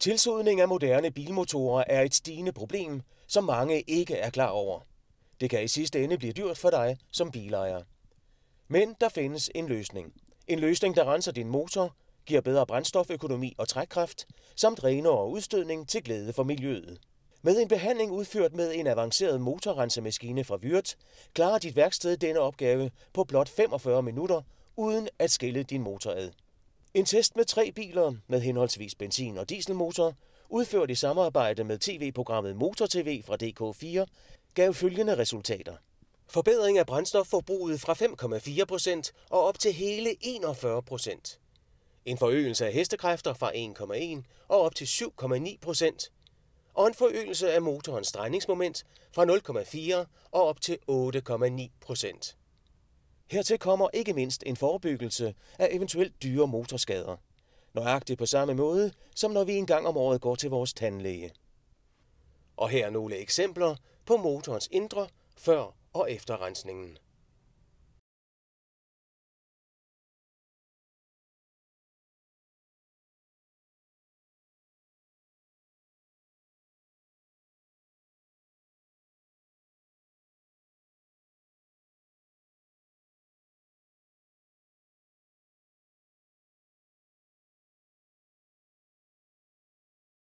Tilsodning af moderne bilmotorer er et stigende problem, som mange ikke er klar over. Det kan i sidste ende blive dyrt for dig som bilejer. Men der findes en løsning. En løsning, der renser din motor, giver bedre brændstoføkonomi og trækkraft, samt renere udstødning til glæde for miljøet. Med en behandling udført med en avanceret motorrensemaskine fra Vyrt, klarer dit værksted denne opgave på blot 45 minutter, uden at skille din motor ad. En test med tre biler med henholdsvis benzin- og dieselmotor, udført i samarbejde med tv-programmet MotorTV fra DK4, gav følgende resultater. Forbedring af brændstofforbruget fra 5,4 og op til hele 41 En forøgelse af hestekræfter fra 1,1 og op til 7,9 Og en forøgelse af motorens drejningsmoment fra 0,4 og op til 8,9 Hertil kommer ikke mindst en forebyggelse af eventuelt dyre motorskader. Nøjagtigt på samme måde, som når vi en gang om året går til vores tandlæge. Og her er nogle eksempler på motorens indre før og efter rensningen.